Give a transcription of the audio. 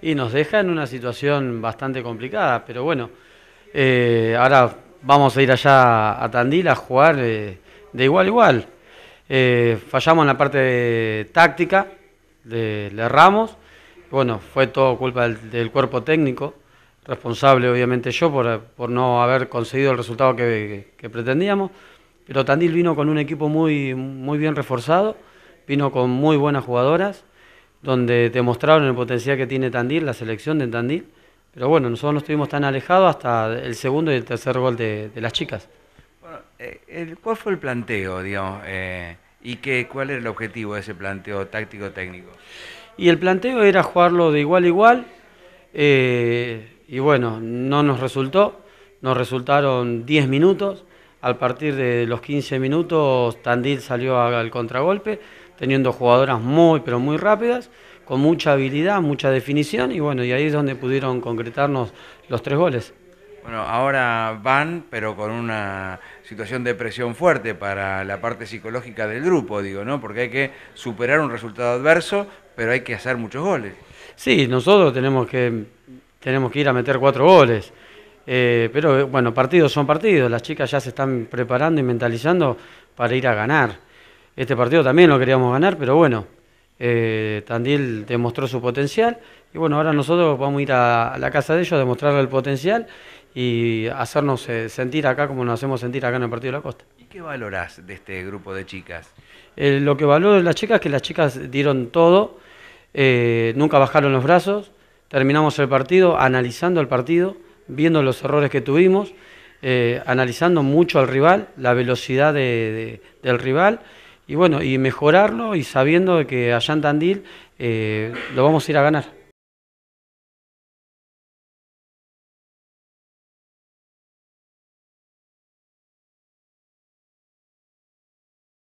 y nos deja en una situación bastante complicada. Pero bueno, eh, ahora vamos a ir allá a Tandil a jugar eh, de igual a igual. Eh, fallamos en la parte táctica, de le, Bueno, fue todo culpa del, cuerpo técnico, responsable obviamente yo por, no haber conseguido el resultado que, pretendíamos. Pero Tandil vino con un equipo muy, muy bien reforzado, vino con muy buenas jugadoras donde demostraron el potencial que tiene Tandil, la selección de Tandil. Pero bueno, nosotros no estuvimos tan alejados hasta el segundo y el tercer gol de, las chicas. Bueno, eh, ¿Cuál fue el planteo, digamos? Eh, ¿Y cuál era el objetivo de ese planteo táctico-técnico? Y el planteo era jugarlo de igual a igual. Eh, y bueno, no nos resultó. Nos resultaron 10 minutos. Al partir de los 15 minutos, Tandil salió al contragolpe teniendo jugadoras muy, pero muy rápidas, con mucha habilidad, mucha definición, y bueno, y ahí es donde pudieron concretarnos los tres goles. Bueno, ahora van, pero con una situación de presión fuerte para la parte psicológica del grupo, digo, ¿no? Porque hay que superar un resultado adverso, pero hay que hacer muchos goles. Sí, nosotros tenemos que, tenemos que ir a meter cuatro goles. Eh, pero bueno, partidos son partidos, las chicas ya se están preparando y mentalizando para ir a ganar. Este partido también lo queríamos ganar, pero bueno, eh, Tandil demostró su potencial y bueno, ahora nosotros vamos a ir a, la casa de ellos a demostrarle el potencial y hacernos eh, sentir acá como nos hacemos sentir acá en el Partido de la Costa. ¿Y qué valorás de este grupo de chicas? Eh, lo que valoro de las chicas es que las chicas dieron todo, nunca bajaron los brazos, terminamos el partido analizando el partido, viendo los errores que tuvimos, analizando mucho al rival, la velocidad del rival y bueno, y mejorarlo y sabiendo que allá en Tandil eh, lo vamos a ir a ganar.